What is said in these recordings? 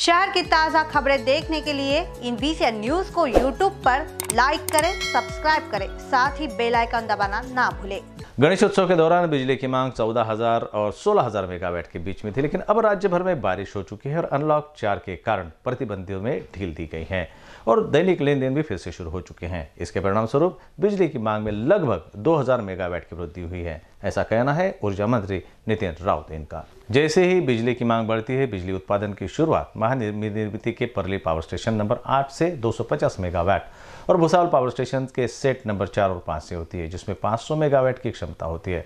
शहर की ताज़ा खबरें देखने के लिए इन बीसी न्यूज को यूट्यूब पर लाइक करें सब्सक्राइब करें साथ ही बेल आइकन दबाना ना भूलें उत्सव के दौरान बिजली की मांग 14000 और 16000 मेगावाट के बीच में थी लेकिन अब राज्य भर में बारिश हो चुकी है और अनलॉक चार के कारण प्रतिबंधों में ढील दी गई है और दैनिक लेन देन भी फिर से शुरू हो चुके हैं इसके परिणाम स्वरूप बिजली की मांग में लगभग 2000 मेगावाट की वृद्धि हुई है ऐसा कहना है ऊर्जा मंत्री नितिन राउत इनका जैसे ही बिजली की मांग बढ़ती है बिजली उत्पादन की शुरुआत महानिर्मित के परली पावर स्टेशन नंबर आठ से 250 मेगावाट और भुसावल पावर स्टेशन के सेट नंबर चार और पाँच से होती है जिसमें 500 मेगावाट की क्षमता होती है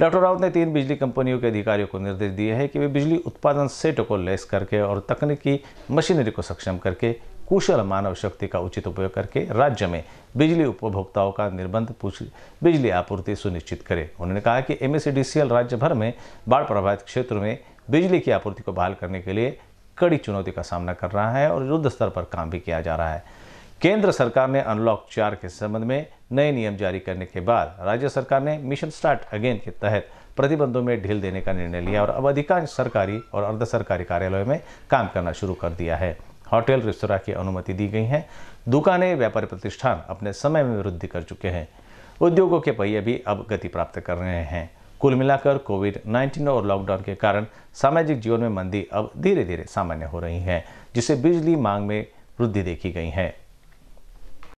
डॉक्टर राउत ने तीन बिजली कंपनियों के अधिकारियों को निर्देश दिए हैं कि वे बिजली उत्पादन सेटों को लेस करके और तकनीकी मशीनरी को सक्षम करके कुशल मानव शक्ति का उचित उपयोग करके राज्य में बिजली उपभोक्ताओं का निर्बंध बिजली आपूर्ति सुनिश्चित करे उन्होंने कहा कि एम राज्य भर में बाढ़ प्रभावित क्षेत्र में बिजली की आपूर्ति को बहाल करने के लिए कड़ी चुनौती का सामना कर रहा है और युद्ध स्तर पर काम भी किया जा रहा है केंद्र सरकार ने अनलॉक चार के संबंध में नए नियम जारी करने के बाद राज्य सरकार ने मिशन स्टार्ट अगेन के तहत प्रतिबंधों में ढील देने का निर्णय लिया और अब अधिकांश सरकारी और अर्ध सरकारी कार्यालयों में काम करना शुरू कर दिया है होटल रेस्तरा की अनुमति दी गई है दुकानें व्यापारी प्रतिष्ठान अपने समय में वृद्धि कर चुके हैं उद्योगों के पहिए भी अब गति प्राप्त कर रहे हैं कुल मिलाकर कोविड 19 और लॉकडाउन के कारण सामाजिक जीवन में मंदी अब धीरे धीरे सामान्य हो रही है जिससे बिजली मांग में वृद्धि देखी गई है